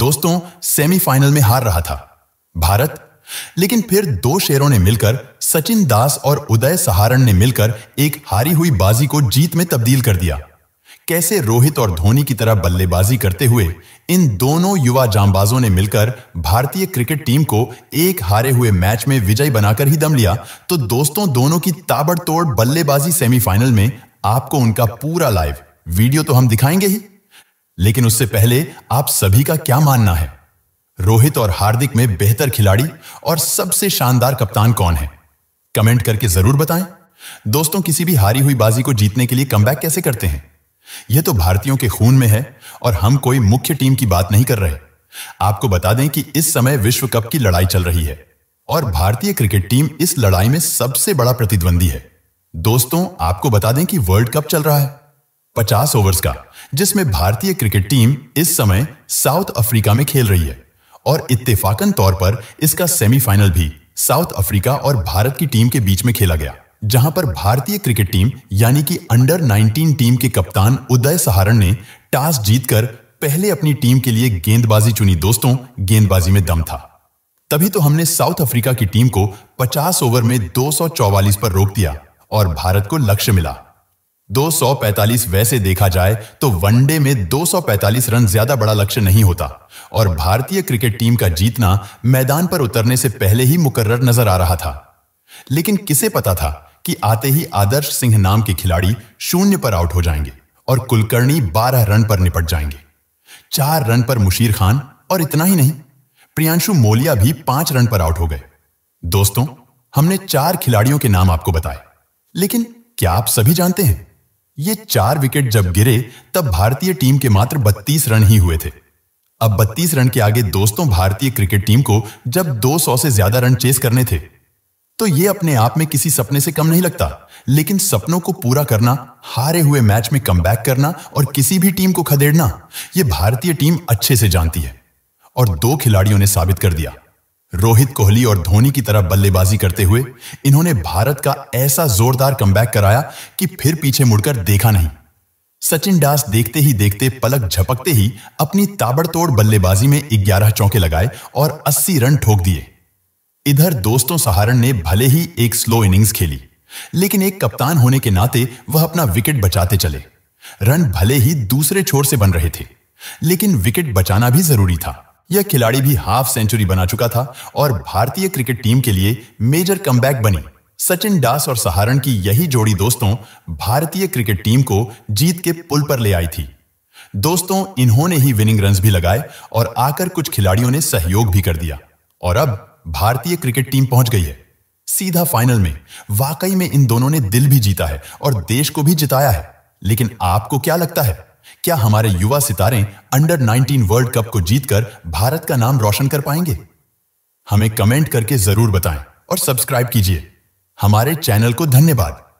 दोस्तों सेमीफाइनल में हार रहा था भारत लेकिन फिर दो शेरों ने मिलकर सचिन दास और उदय सहारण ने मिलकर एक हारी हुई बाजी को जीत में तब्दील कर दिया कैसे रोहित और धोनी की तरह बल्लेबाजी करते हुए इन दोनों युवा जांबाजों ने मिलकर भारतीय क्रिकेट टीम को एक हारे हुए मैच में विजय बनाकर ही दम लिया तो दोस्तों दोनों की ताबड़तोड़ बल्लेबाजी सेमीफाइनल में आपको उनका पूरा लाइव वीडियो तो हम दिखाएंगे ही लेकिन उससे पहले आप सभी का क्या मानना है रोहित और हार्दिक में बेहतर खिलाड़ी और सबसे शानदार कप्तान कौन है कमेंट करके जरूर बताएं दोस्तों किसी भी हारी हुई बाजी को जीतने के लिए कम कैसे करते हैं यह तो भारतीयों के खून में है और हम कोई मुख्य टीम की बात नहीं कर रहे आपको बता दें कि इस समय विश्व कप की लड़ाई चल रही है और भारतीय क्रिकेट टीम इस लड़ाई में सबसे बड़ा प्रतिद्वंदी है दोस्तों आपको बता दें कि वर्ल्ड कप चल रहा है 50 ओवर्स का जिसमें भारतीय क्रिकेट टीम इस समय साउथ अफ्रीका में खेल रही है और इत्तेफाकन तौर पर इसका सेमीफाइनल भी साउथ अफ्रीका और भारत की टीम के बीच में खेला गया जहां पर भारतीय क्रिकेट टीम यानी कि अंडर 19 टीम के कप्तान उदय सहारण ने टॉस जीतकर पहले अपनी टीम के लिए गेंदबाजी चुनी दोस्तों गेंदबाजी में दम था तभी तो हमने साउथ अफ्रीका की टीम को 50 ओवर में 244 पर रोक दिया और भारत को लक्ष्य मिला 245 वैसे देखा जाए तो वनडे में 245 रन ज्यादा बड़ा लक्ष्य नहीं होता और भारतीय क्रिकेट टीम का जीतना मैदान पर उतरने से पहले ही मुकर्र नजर आ रहा था लेकिन किसे पता था कि आते ही आदर्श सिंह नाम के खिलाड़ी शून्य पर आउट हो जाएंगे और कुलकर्णी 12 रन पर निपट जाएंगे चार रन पर मुशीर खान और इतना ही नहीं प्रियांशु मोलिया भी पांच रन पर आउट हो गए दोस्तों हमने चार खिलाड़ियों के नाम आपको बताए लेकिन क्या आप सभी जानते हैं ये चार विकेट जब गिरे तब भारतीय टीम के मात्र 32 रन ही हुए थे अब 32 रन के आगे दोस्तों भारतीय क्रिकेट टीम को जब 200 से ज्यादा रन चेस करने थे तो ये अपने आप में किसी सपने से कम नहीं लगता लेकिन सपनों को पूरा करना हारे हुए मैच में कम करना और किसी भी टीम को खदेड़ना यह भारतीय टीम अच्छे से जानती है और दो खिलाड़ियों ने साबित कर दिया रोहित कोहली और धोनी की तरह बल्लेबाजी करते हुए इन्होंने भारत का ऐसा जोरदार कमबैक कराया कि फिर पीछे मुड़कर देखा नहीं सचिन दास देखते ही देखते पलक झपकते ही अपनी ताबड़तोड़ बल्लेबाजी में 11 चौके लगाए और 80 रन ठोक दिए इधर दोस्तों सहारण ने भले ही एक स्लो इनिंग्स खेली लेकिन एक कप्तान होने के नाते वह अपना विकेट बचाते चले रन भले ही दूसरे छोर से बन रहे थे लेकिन विकेट बचाना भी जरूरी था यह खिलाड़ी भी हाफ सेंचुरी बना चुका था और भारतीय क्रिकेट टीम के लिए मेजर कम बनी सचिन दास और सहारण की यही जोड़ी दोस्तों भारतीय क्रिकेट टीम को जीत के पुल पर ले आई थी दोस्तों इन्होंने ही विनिंग रन भी लगाए और आकर कुछ खिलाड़ियों ने सहयोग भी कर दिया और अब भारतीय क्रिकेट टीम पहुंच गई है सीधा फाइनल में वाकई में इन दोनों ने दिल भी जीता है और देश को भी जिताया है लेकिन आपको क्या लगता है क्या हमारे युवा सितारे अंडर 19 वर्ल्ड कप को जीतकर भारत का नाम रोशन कर पाएंगे हमें कमेंट करके जरूर बताएं और सब्सक्राइब कीजिए हमारे चैनल को धन्यवाद